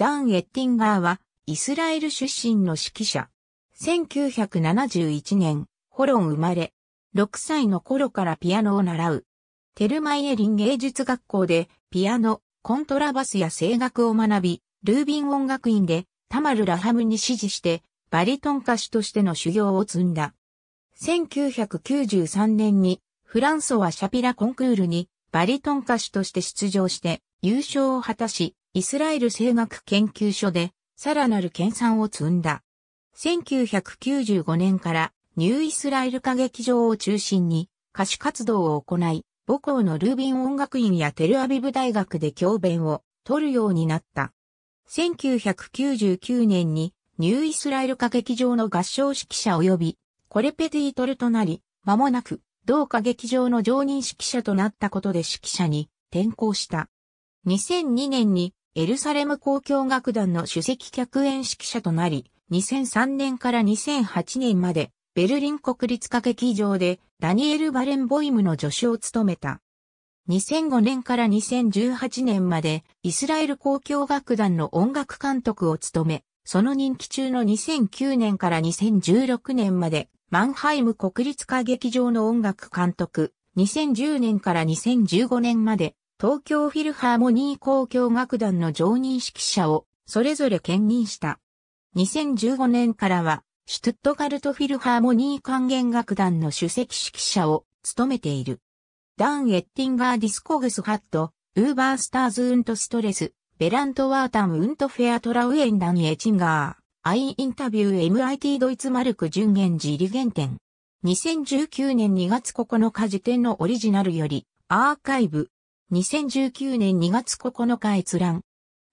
ダン・エッティンガーは、イスラエル出身の指揮者。1971年、ホロン生まれ、6歳の頃からピアノを習う。テルマイエリン芸術学校で、ピアノ、コントラバスや声楽を学び、ルービン音楽院で、タマル・ラハムに指示して、バリトン歌手としての修行を積んだ。1993年に、フランソワ・シャピラコンクールに、バリトン歌手として出場して、優勝を果たし、イスラエル声楽研究所で、さらなる研鑽を積んだ。1995年からニューイスラエル歌劇場を中心に歌手活動を行い、母校のルービン音楽院やテルアビブ大学で教鞭を取るようになった。1999年にニューイスラエル歌劇場の合唱指揮者及びコレペティトルとなり、間もなく同歌劇場の常任指揮者となったことで指揮者に転向した。2002年にエルサレム交響楽団の主席客演指揮者となり、2003年から2008年まで、ベルリン国立歌劇場で、ダニエル・バレンボイムの助手を務めた。2005年から2018年まで、イスラエル交響楽団の音楽監督を務め、その任期中の2009年から2016年まで、マンハイム国立歌劇場の音楽監督、2010年から2015年まで、東京フィルハーモニー交響楽団の常任指揮者をそれぞれ兼任した。2015年からは、シュトゥットガルトフィルハーモニー管弦楽団の主席指揮者を務めている。ダン・エッティンガー・ディスコグス・ハット、ウーバー・スターズ・ウント・ストレス、ベラント・ワータム・ウント・フェア・トラウエンダニ・エチンガー、アイ・インタビュー MIT ドイツ・マルク・純ン・ジ・リゲンン。2019年2月9日時点のオリジナルより、アーカイブ、2019年2月9日閲覧。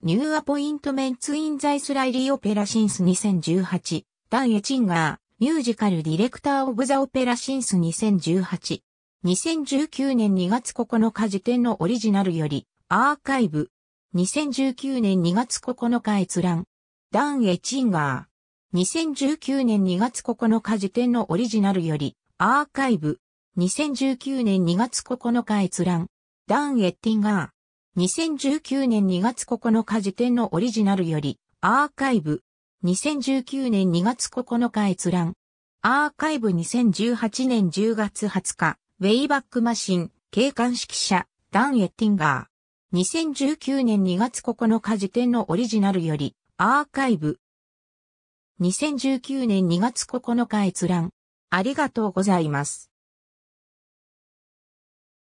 ニューアポイントメンツインザイスライリーオペラシンス2018。ダン・エチンガー、ミュージカルディレクター・オブ・ザ・オペラシンス2018。2019年2月9日時点のオリジナルより、アーカイブ。2019年2月9日閲覧。ダン・エチンガー。2019年2月9日時点のオリジナルより、アーカイブ。2019年2月9日閲覧。ダン・エッティンガー。2019年2月9日時点のオリジナルより、アーカイブ。2019年2月9日閲覧。アーカイブ2018年10月20日、ウェイバックマシン、警官指揮者、ダン・エッティンガー。2019年2月9日時点のオリジナルより、アーカイブ。2019年2月9日閲覧。ありがとうございます。